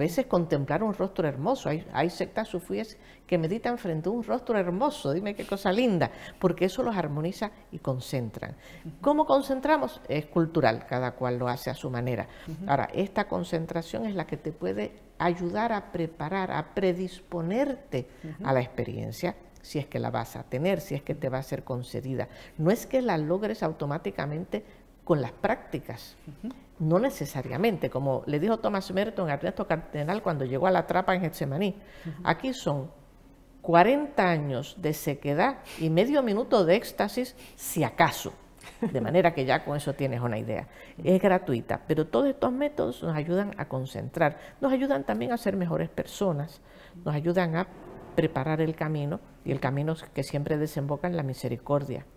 A veces contemplar un rostro hermoso. Hay, sectas sufíes que meditan frente a un rostro hermoso, dime qué cosa linda, porque eso los armoniza y concentran. ¿Cómo concentramos? Es cultural, cada cual lo hace a su manera. Ahora, esta concentración es la que te puede ayudar a preparar, a predisponerte a la experiencia si es que la vas a tener, si es que te va a ser concedida. No es que la logres automáticamente con las prácticas. No necesariamente, como le dijo Thomas Merton a Ernesto Cardenal cuando llegó a la trapa en Getsemaní. Aquí son 40 años de sequedad y medio minuto de éxtasis, si acaso. De manera que ya con eso tienes una idea. Es gratuita, pero todos estos métodos nos ayudan a concentrar, nos ayudan también a ser mejores personas, nos ayudan a preparar el camino y el camino que siempre desemboca en la misericordia.